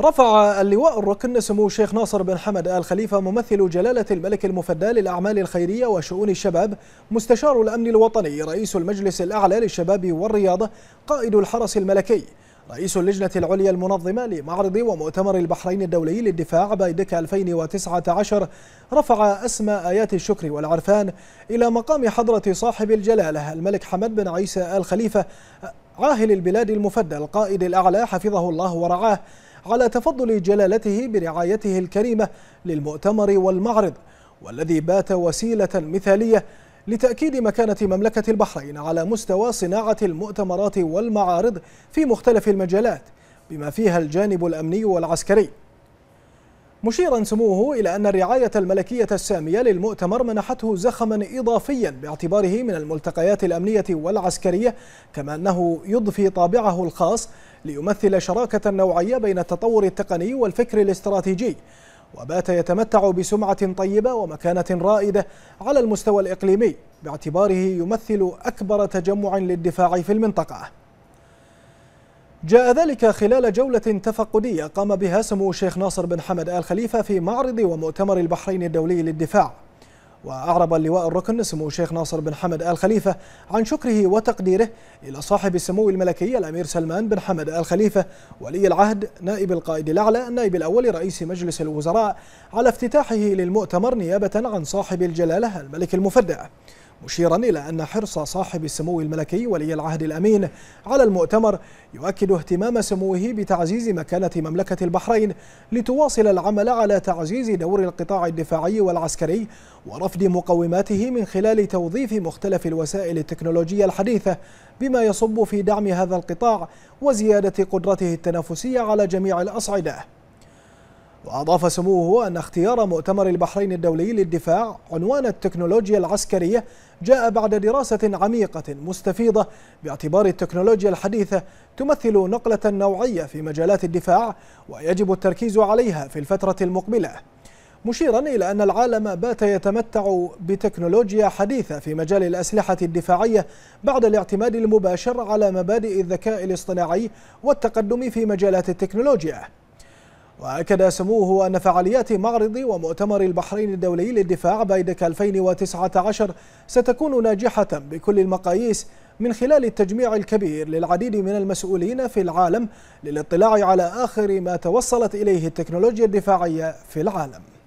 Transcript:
رفع اللواء الركن سمو الشيخ ناصر بن حمد آل خليفة ممثل جلالة الملك المفدى للأعمال الخيرية وشؤون الشباب مستشار الأمن الوطني رئيس المجلس الأعلى للشباب والرياضة قائد الحرس الملكي رئيس اللجنة العليا المنظمة لمعرض ومؤتمر البحرين الدولي للدفاع بايدك 2019 رفع أسمى آيات الشكر والعرفان إلى مقام حضرة صاحب الجلالة الملك حمد بن عيسى آل خليفة عاهل البلاد المفدى القائد الأعلى حفظه الله ورعاه على تفضل جلالته برعايته الكريمة للمؤتمر والمعرض والذي بات وسيلة مثالية لتأكيد مكانة مملكة البحرين على مستوى صناعة المؤتمرات والمعارض في مختلف المجالات بما فيها الجانب الأمني والعسكري مشيرا سموه إلى أن الرعاية الملكية السامية للمؤتمر منحته زخما إضافيا باعتباره من الملتقيات الأمنية والعسكرية كما أنه يضفي طابعه الخاص ليمثل شراكة نوعية بين التطور التقني والفكر الاستراتيجي وبات يتمتع بسمعة طيبة ومكانة رائدة على المستوى الإقليمي باعتباره يمثل أكبر تجمع للدفاع في المنطقة جاء ذلك خلال جولة تفقدية قام بها سمو الشيخ ناصر بن حمد آل خليفة في معرض ومؤتمر البحرين الدولي للدفاع وأعرب اللواء الركن سمو الشيخ ناصر بن حمد آل خليفة عن شكره وتقديره إلى صاحب السمو الملكي الأمير سلمان بن حمد آل خليفة ولي العهد نائب القائد الأعلى النائب الأول رئيس مجلس الوزراء على افتتاحه للمؤتمر نيابة عن صاحب الجلالة الملك المفدأ مشيرا إلى أن حرص صاحب السمو الملكي ولي العهد الأمين على المؤتمر يؤكد اهتمام سموه بتعزيز مكانة مملكة البحرين لتواصل العمل على تعزيز دور القطاع الدفاعي والعسكري ورفض مقوماته من خلال توظيف مختلف الوسائل التكنولوجية الحديثة بما يصب في دعم هذا القطاع وزيادة قدرته التنافسية على جميع الأصعدة وأضاف سموه أن اختيار مؤتمر البحرين الدولي للدفاع عنوان التكنولوجيا العسكرية جاء بعد دراسة عميقة مستفيضة باعتبار التكنولوجيا الحديثة تمثل نقلة نوعية في مجالات الدفاع ويجب التركيز عليها في الفترة المقبلة مشيرا إلى أن العالم بات يتمتع بتكنولوجيا حديثة في مجال الأسلحة الدفاعية بعد الاعتماد المباشر على مبادئ الذكاء الاصطناعي والتقدم في مجالات التكنولوجيا وأكد سموه أن فعاليات معرض ومؤتمر البحرين الدولي للدفاع بايدك 2019 ستكون ناجحة بكل المقاييس من خلال التجميع الكبير للعديد من المسؤولين في العالم للاطلاع على آخر ما توصلت إليه التكنولوجيا الدفاعية في العالم